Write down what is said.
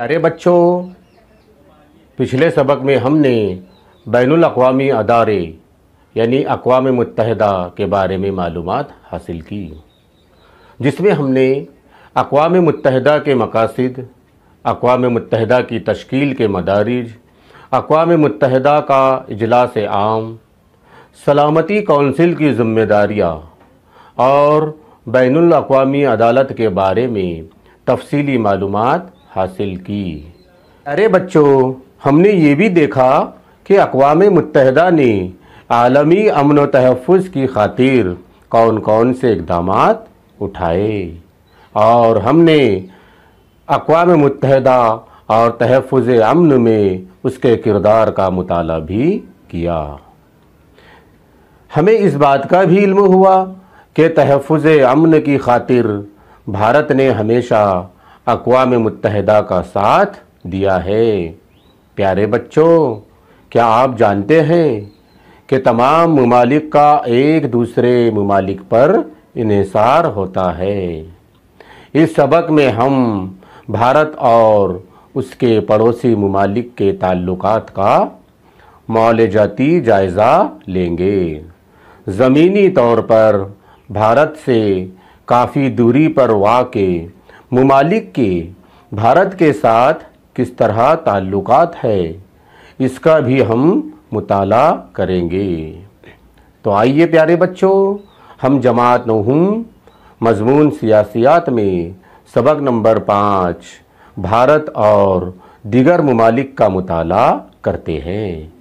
अरे बच्चों पिछले सबक में हमने बैन अवी अदारे यानी अकवा मुतहदा के बारे में मालूम हासिल की जिसमें हमने अकवा मुतहदा के मकासद अकवा मुतहदा की तश्कील के मदारज अकवा मुतहदा का अजलास आम सलामती कौंसिल की जिम्मेदारियाँ और बैन अवी अदालत के बारे में तफसली मालूम हासिल की अरे बच्चों हमने ये भी देखा कि अकवाम मुतहदा ने आलमी अमन तहफ़ की खातिर कौन कौन से इकदाम उठाए और हमने अकवाम मुतहदा और तहफ़ अमन में उसके किरदार का मताल भी किया हमें इस बात का भी इल्म हुआ कि तहफ़ अमन की खातिर भारत ने हमेशा अकवा मुतहदा का साथ दिया है प्यारे बच्चों क्या आप जानते हैं कि तमाम ममालिक का एक दूसरे ममालिक पर इसार होता है इस सबक में हम भारत और उसके पड़ोसी ममालिक के ताल्लुक का मौलजाती जायज़ा लेंगे ज़मीनी तौर पर भारत से काफ़ी दूरी पर वाक़ ममालिक के भारत के साथ किस तरह ताल्लुक़ है इसका भी हम मुताल करेंगे तो आइए प्यारे बच्चों हम जमात नहूँ मजमून सियासियात में सबक नंबर पाँच भारत और दिगर ममालिक का मुताल करते हैं